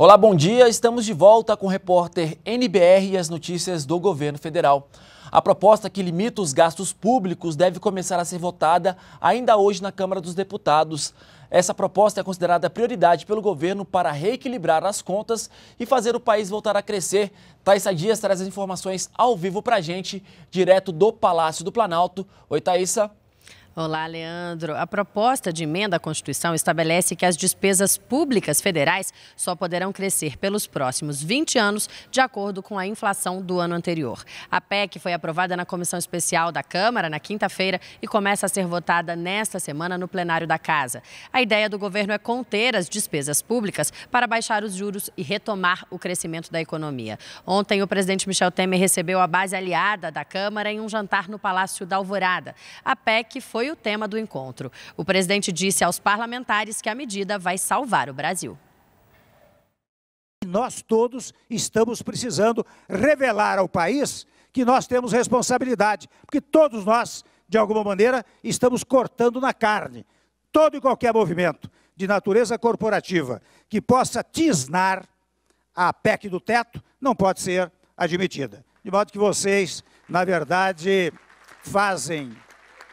Olá, bom dia. Estamos de volta com o repórter NBR e as notícias do governo federal. A proposta que limita os gastos públicos deve começar a ser votada ainda hoje na Câmara dos Deputados. Essa proposta é considerada prioridade pelo governo para reequilibrar as contas e fazer o país voltar a crescer. Thais Dias traz as informações ao vivo para a gente, direto do Palácio do Planalto. Oi, Thaisa. Olá, Leandro. A proposta de emenda à Constituição estabelece que as despesas públicas federais só poderão crescer pelos próximos 20 anos, de acordo com a inflação do ano anterior. A PEC foi aprovada na Comissão Especial da Câmara na quinta-feira e começa a ser votada nesta semana no plenário da Casa. A ideia do governo é conter as despesas públicas para baixar os juros e retomar o crescimento da economia. Ontem, o presidente Michel Temer recebeu a base aliada da Câmara em um jantar no Palácio da Alvorada. A PEC foi o tema do encontro. O presidente disse aos parlamentares que a medida vai salvar o Brasil. Nós todos estamos precisando revelar ao país que nós temos responsabilidade, porque todos nós, de alguma maneira, estamos cortando na carne todo e qualquer movimento de natureza corporativa que possa tisnar a PEC do teto não pode ser admitida. De modo que vocês, na verdade, fazem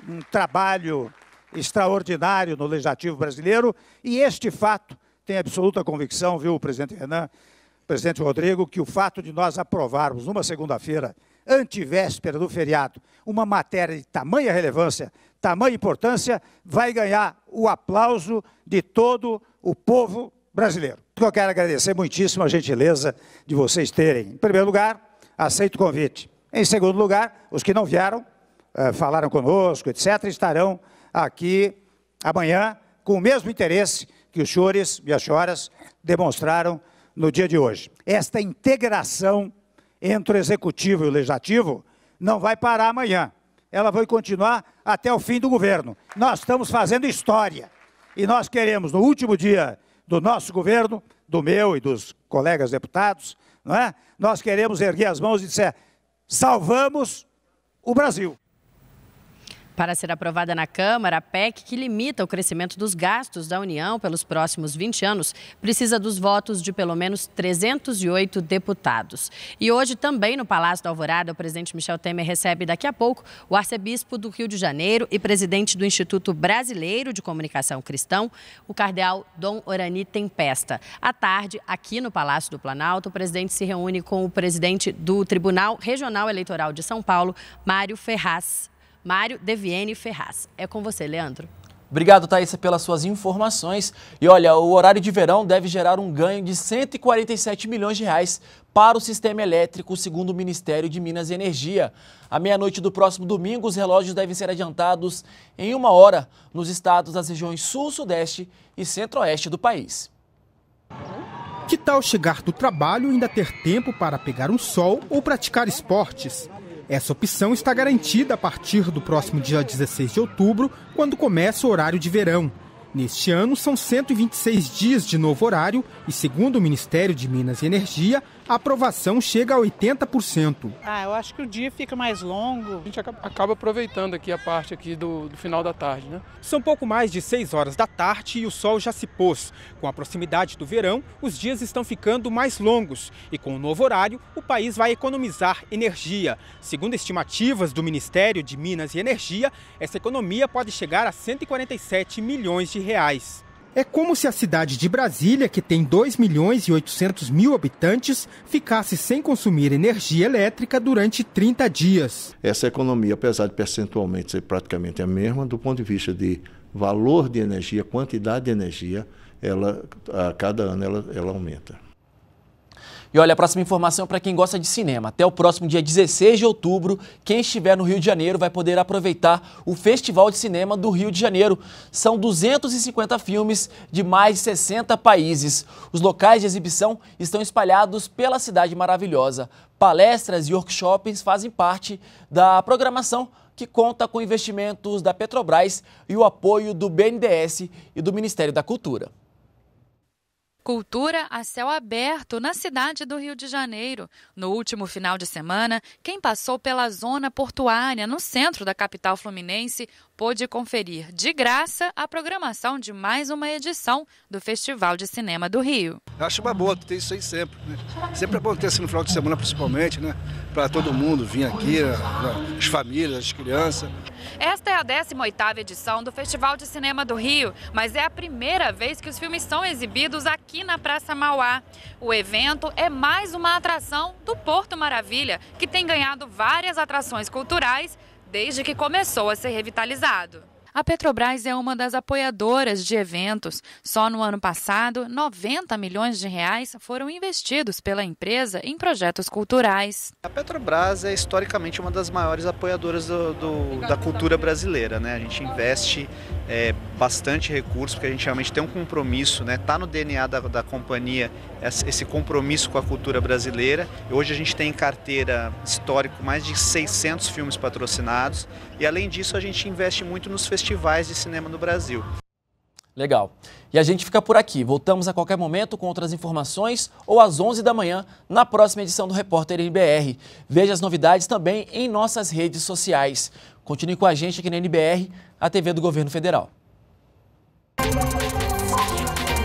um trabalho extraordinário no Legislativo brasileiro e este fato tem absoluta convicção, viu, presidente Renan, presidente Rodrigo, que o fato de nós aprovarmos numa segunda-feira, antivéspera do feriado, uma matéria de tamanha relevância, tamanha importância, vai ganhar o aplauso de todo o povo brasileiro. Eu quero agradecer muitíssimo a gentileza de vocês terem. Em primeiro lugar, aceito o convite. Em segundo lugar, os que não vieram, eh, falaram conosco, etc., estarão aqui amanhã com o mesmo interesse que os chores e as demonstraram no dia de hoje. Esta integração entre o executivo e o legislativo não vai parar amanhã. Ela vai continuar até o fim do governo. Nós estamos fazendo história. E nós queremos, no último dia do nosso governo, do meu e dos colegas deputados, não é? nós queremos erguer as mãos e dizer: salvamos o Brasil. Para ser aprovada na Câmara, a PEC, que limita o crescimento dos gastos da União pelos próximos 20 anos, precisa dos votos de pelo menos 308 deputados. E hoje, também no Palácio da Alvorada, o presidente Michel Temer recebe daqui a pouco o arcebispo do Rio de Janeiro e presidente do Instituto Brasileiro de Comunicação Cristão, o cardeal Dom Orani Tempesta. À tarde, aqui no Palácio do Planalto, o presidente se reúne com o presidente do Tribunal Regional Eleitoral de São Paulo, Mário Ferraz Mário Deviene Ferraz. É com você, Leandro. Obrigado, Thaís, pelas suas informações. E olha, o horário de verão deve gerar um ganho de 147 milhões de reais para o sistema elétrico, segundo o Ministério de Minas e Energia. À meia-noite do próximo domingo, os relógios devem ser adiantados em uma hora nos estados das regiões Sul, Sudeste e Centro-Oeste do país. Que tal chegar do trabalho e ainda ter tempo para pegar um sol ou praticar esportes? Essa opção está garantida a partir do próximo dia 16 de outubro, quando começa o horário de verão. Neste ano, são 126 dias de novo horário e, segundo o Ministério de Minas e Energia, a aprovação chega a 80%. Ah, eu acho que o dia fica mais longo. A gente acaba aproveitando aqui a parte aqui do, do final da tarde, né? São pouco mais de 6 horas da tarde e o sol já se pôs. Com a proximidade do verão, os dias estão ficando mais longos e com o novo horário, o país vai economizar energia. Segundo estimativas do Ministério de Minas e Energia, essa economia pode chegar a 147 milhões de reais. É como se a cidade de Brasília, que tem 2 milhões e 800 mil habitantes, ficasse sem consumir energia elétrica durante 30 dias. Essa economia, apesar de percentualmente ser praticamente a mesma, do ponto de vista de valor de energia, quantidade de energia, ela, a cada ano ela, ela aumenta. E olha, a próxima informação é para quem gosta de cinema. Até o próximo dia 16 de outubro, quem estiver no Rio de Janeiro vai poder aproveitar o Festival de Cinema do Rio de Janeiro. São 250 filmes de mais de 60 países. Os locais de exibição estão espalhados pela cidade maravilhosa. Palestras e workshops fazem parte da programação que conta com investimentos da Petrobras e o apoio do BNDES e do Ministério da Cultura. Cultura a céu aberto na cidade do Rio de Janeiro. No último final de semana, quem passou pela zona portuária, no centro da capital fluminense, pôde conferir de graça a programação de mais uma edição do Festival de Cinema do Rio. Eu acho uma boa ter isso aí sempre. Né? Sempre é bom ter assim no final de semana, principalmente, né? para todo mundo vir aqui, né? as famílias, as crianças. Esta é a 18 edição do Festival de Cinema do Rio, mas é a primeira vez que os filmes são exibidos aqui aqui na Praça Mauá. O evento é mais uma atração do Porto Maravilha, que tem ganhado várias atrações culturais desde que começou a ser revitalizado. A Petrobras é uma das apoiadoras de eventos. Só no ano passado, 90 milhões de reais foram investidos pela empresa em projetos culturais. A Petrobras é historicamente uma das maiores apoiadoras do, do, da cultura brasileira. Né? A gente investe é, bastante recurso, porque a gente realmente tem um compromisso, né? Tá no DNA da, da companhia esse compromisso com a cultura brasileira. Hoje a gente tem em carteira histórico mais de 600 filmes patrocinados e além disso a gente investe muito nos festivais de cinema no Brasil. Legal. E a gente fica por aqui. Voltamos a qualquer momento com outras informações ou às 11 da manhã na próxima edição do Repórter NBR. Veja as novidades também em nossas redes sociais. Continue com a gente aqui na NBR, a TV do Governo Federal. Thank you.